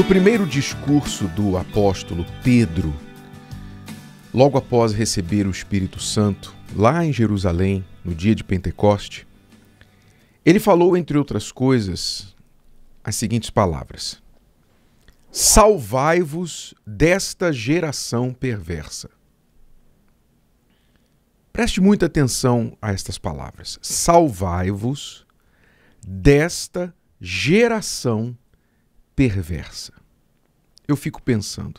No primeiro discurso do apóstolo Pedro, logo após receber o Espírito Santo, lá em Jerusalém, no dia de Pentecoste, ele falou, entre outras coisas, as seguintes palavras: Salvai-vos desta geração perversa. Preste muita atenção a estas palavras. Salvai-vos desta geração perversa. Eu fico pensando,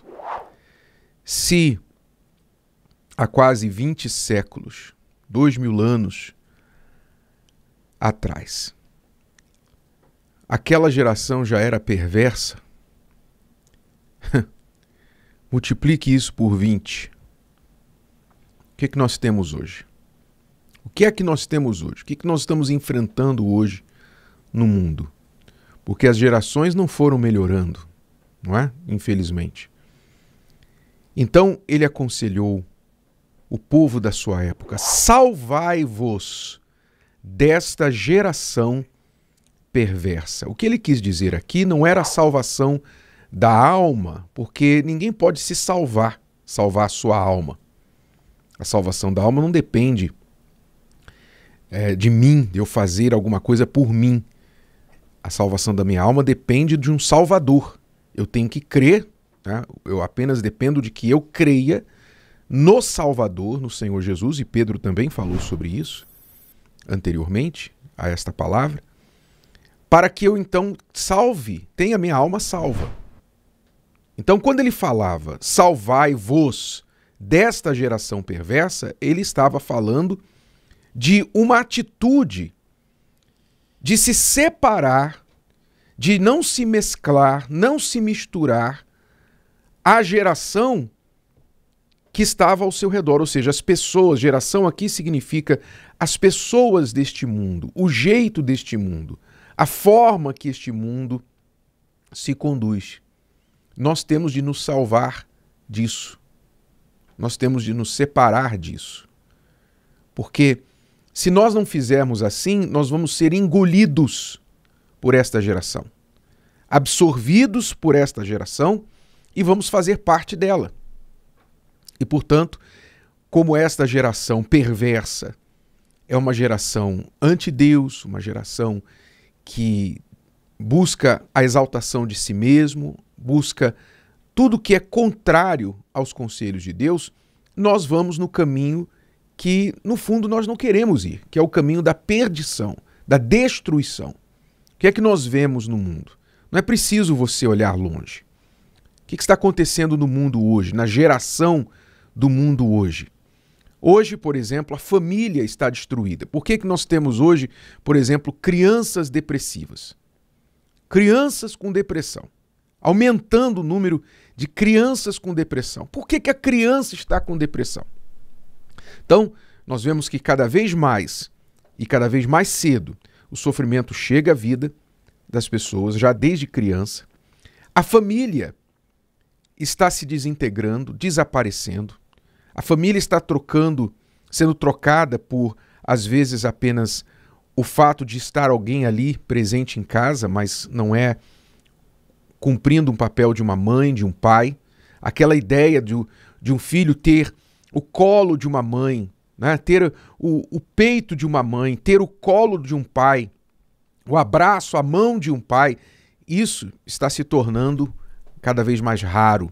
se há quase 20 séculos, dois mil anos atrás, aquela geração já era perversa, multiplique isso por 20. O que, é que nós temos hoje? O que é que nós temos hoje? O que, é que nós estamos enfrentando hoje no mundo? Porque as gerações não foram melhorando, não é? Infelizmente. Então ele aconselhou o povo da sua época: salvai-vos desta geração perversa. O que ele quis dizer aqui não era a salvação da alma, porque ninguém pode se salvar, salvar a sua alma. A salvação da alma não depende é, de mim, de eu fazer alguma coisa por mim a salvação da minha alma depende de um Salvador. Eu tenho que crer, né? eu apenas dependo de que eu creia no Salvador, no Senhor Jesus, e Pedro também falou sobre isso anteriormente a esta palavra, para que eu então salve, tenha minha alma salva. Então, quando ele falava salvai-vos desta geração perversa, ele estava falando de uma atitude de se separar, de não se mesclar, não se misturar à geração que estava ao seu redor, ou seja, as pessoas. Geração aqui significa as pessoas deste mundo, o jeito deste mundo, a forma que este mundo se conduz. Nós temos de nos salvar disso. Nós temos de nos separar disso. Porque se nós não fizermos assim, nós vamos ser engolidos por esta geração, absorvidos por esta geração e vamos fazer parte dela. E, portanto, como esta geração perversa é uma geração anti-Deus, uma geração que busca a exaltação de si mesmo, busca tudo que é contrário aos conselhos de Deus, nós vamos no caminho que, no fundo, nós não queremos ir, que é o caminho da perdição, da destruição. O que é que nós vemos no mundo? Não é preciso você olhar longe. O que é está acontecendo no mundo hoje, na geração do mundo hoje? Hoje, por exemplo, a família está destruída. Por que, é que nós temos hoje, por exemplo, crianças depressivas? Crianças com depressão. Aumentando o número de crianças com depressão. Por que, é que a criança está com depressão? Então, nós vemos que cada vez mais e cada vez mais cedo o sofrimento chega à vida das pessoas, já desde criança. A família está se desintegrando, desaparecendo. A família está trocando, sendo trocada por, às vezes, apenas o fato de estar alguém ali presente em casa, mas não é cumprindo um papel de uma mãe, de um pai. Aquela ideia de, de um filho ter o colo de uma mãe, né? ter o, o peito de uma mãe, ter o colo de um pai, o abraço, a mão de um pai, isso está se tornando cada vez mais raro.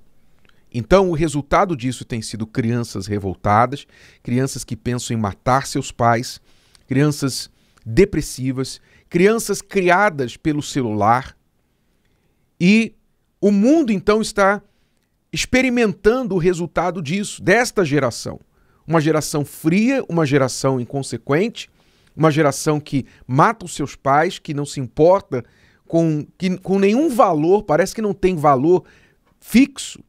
Então, o resultado disso tem sido crianças revoltadas, crianças que pensam em matar seus pais, crianças depressivas, crianças criadas pelo celular. E o mundo então está experimentando o resultado disso, desta geração. Uma geração fria, uma geração inconsequente, uma geração que mata os seus pais, que não se importa com, que, com nenhum valor, parece que não tem valor fixo,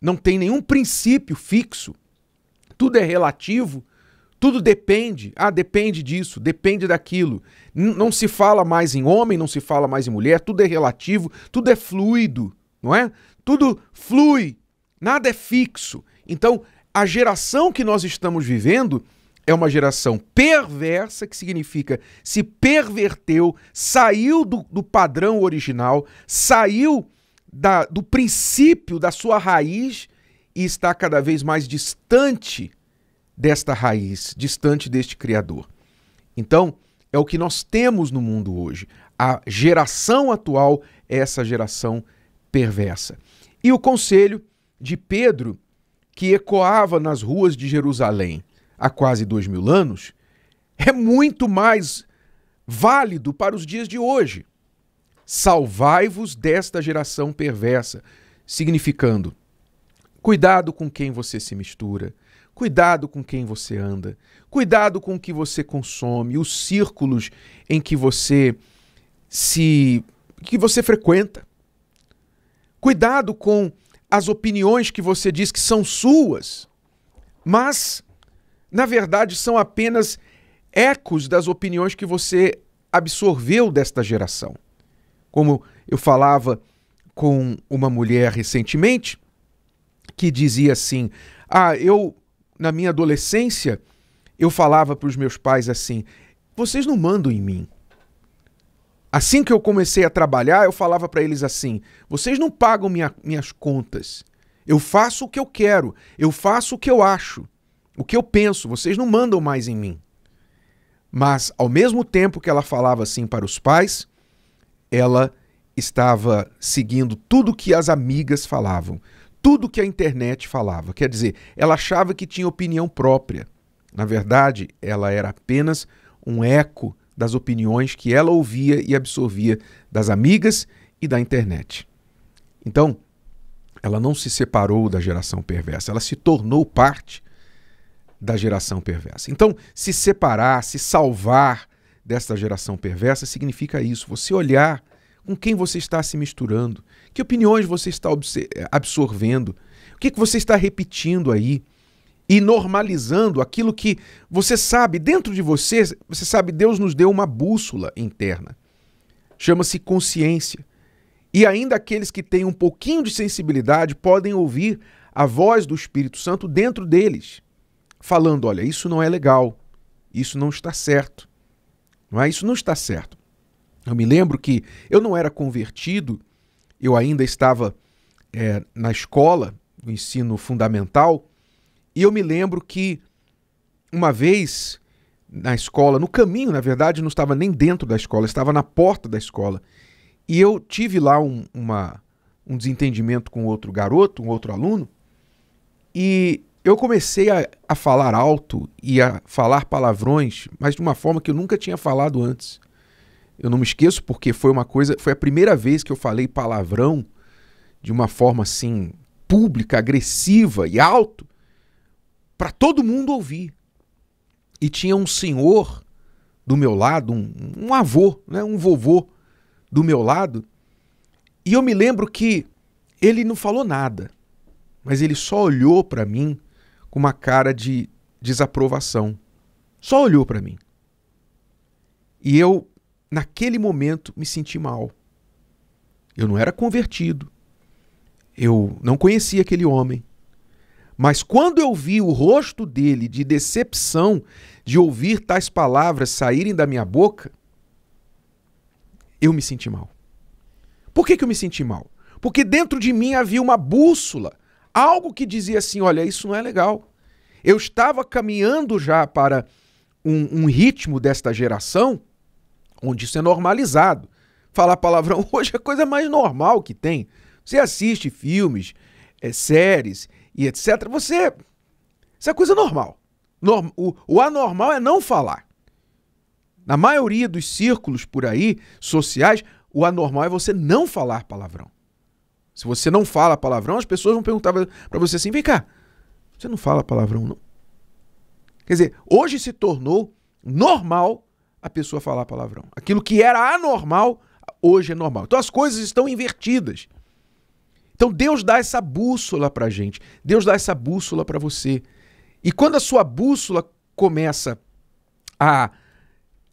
não tem nenhum princípio fixo. Tudo é relativo, tudo depende. Ah, depende disso, depende daquilo. N não se fala mais em homem, não se fala mais em mulher, tudo é relativo, tudo é fluido, não é? Tudo flui Nada é fixo. Então, a geração que nós estamos vivendo é uma geração perversa, que significa se perverteu, saiu do, do padrão original, saiu da, do princípio, da sua raiz e está cada vez mais distante desta raiz, distante deste Criador. Então, é o que nós temos no mundo hoje. A geração atual é essa geração perversa. E o conselho de Pedro que ecoava nas ruas de Jerusalém há quase dois mil anos é muito mais válido para os dias de hoje. Salvai-vos desta geração perversa, significando cuidado com quem você se mistura, cuidado com quem você anda, cuidado com o que você consome, os círculos em que você se que você frequenta. Cuidado com as opiniões que você diz que são suas, mas, na verdade, são apenas ecos das opiniões que você absorveu desta geração. Como eu falava com uma mulher recentemente, que dizia assim: Ah, eu, na minha adolescência, eu falava para os meus pais assim: vocês não mandam em mim. Assim que eu comecei a trabalhar, eu falava para eles assim: vocês não pagam minha, minhas contas. Eu faço o que eu quero, eu faço o que eu acho, o que eu penso, vocês não mandam mais em mim. Mas, ao mesmo tempo que ela falava assim para os pais, ela estava seguindo tudo que as amigas falavam, tudo que a internet falava. Quer dizer, ela achava que tinha opinião própria. Na verdade, ela era apenas um eco das opiniões que ela ouvia e absorvia das amigas e da internet. Então, ela não se separou da geração perversa, ela se tornou parte da geração perversa. Então, se separar, se salvar desta geração perversa significa isso, você olhar com quem você está se misturando, que opiniões você está eh, absorvendo, o que, que você está repetindo aí, e normalizando aquilo que você sabe dentro de você, você sabe, Deus nos deu uma bússola interna. Chama-se consciência. E ainda aqueles que têm um pouquinho de sensibilidade podem ouvir a voz do Espírito Santo dentro deles, falando: olha, isso não é legal, isso não está certo. Não é? Isso não está certo. Eu me lembro que eu não era convertido, eu ainda estava é, na escola, no ensino fundamental, e eu me lembro que uma vez na escola, no caminho, na verdade, não estava nem dentro da escola, estava na porta da escola. E eu tive lá um, uma, um desentendimento com outro garoto, um outro aluno, e eu comecei a, a falar alto e a falar palavrões, mas de uma forma que eu nunca tinha falado antes. Eu não me esqueço porque foi uma coisa, foi a primeira vez que eu falei palavrão de uma forma assim pública, agressiva e alto para todo mundo ouvir. E tinha um senhor do meu lado, um, um avô, né, um vovô do meu lado, e eu me lembro que ele não falou nada, mas ele só olhou para mim com uma cara de desaprovação. Só olhou para mim. E eu, naquele momento, me senti mal. Eu não era convertido. Eu não conhecia aquele homem. Mas quando eu vi o rosto dele de decepção de ouvir tais palavras saírem da minha boca, eu me senti mal. Por que, que eu me senti mal? Porque dentro de mim havia uma bússola, algo que dizia assim: olha, isso não é legal. Eu estava caminhando já para um, um ritmo desta geração onde isso é normalizado. Falar palavrão hoje é a coisa mais normal que tem. Você assiste filmes, é, séries e etc., você. Isso é coisa normal. Norm, o, o anormal é não falar. Na maioria dos círculos por aí, sociais, o anormal é você não falar palavrão. Se você não fala palavrão, as pessoas vão perguntar para você assim: vem cá, você não fala palavrão, não? Quer dizer, hoje se tornou normal a pessoa falar palavrão. Aquilo que era anormal, hoje é normal. Então as coisas estão invertidas. Então Deus dá essa bússola para a gente, Deus dá essa bússola para você. E quando a sua bússola começa a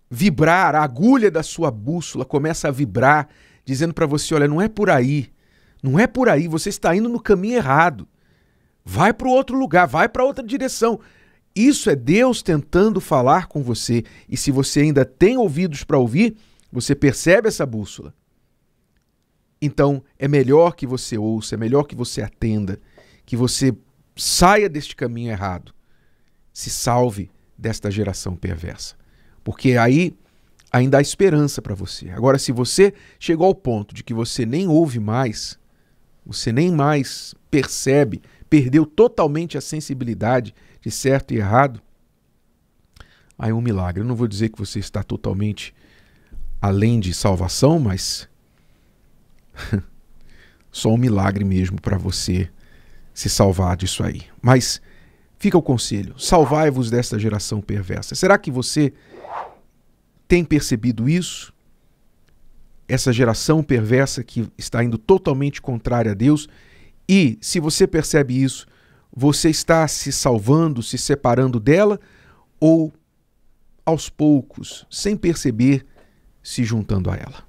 vibrar, a agulha da sua bússola começa a vibrar, dizendo para você: olha, não é por aí, não é por aí, você está indo no caminho errado. Vai para outro lugar, vai para outra direção. Isso é Deus tentando falar com você. E se você ainda tem ouvidos para ouvir, você percebe essa bússola. Então é melhor que você ouça, é melhor que você atenda, que você saia deste caminho errado, se salve desta geração perversa. Porque aí ainda há esperança para você. Agora, se você chegou ao ponto de que você nem ouve mais, você nem mais percebe, perdeu totalmente a sensibilidade de certo e errado, aí é um milagre. Eu não vou dizer que você está totalmente além de salvação, mas Só um milagre mesmo para você se salvar disso aí. Mas fica o conselho: salvai-vos desta geração perversa. Será que você tem percebido isso? Essa geração perversa que está indo totalmente contrária a Deus? E se você percebe isso, você está se salvando, se separando dela ou aos poucos, sem perceber, se juntando a ela?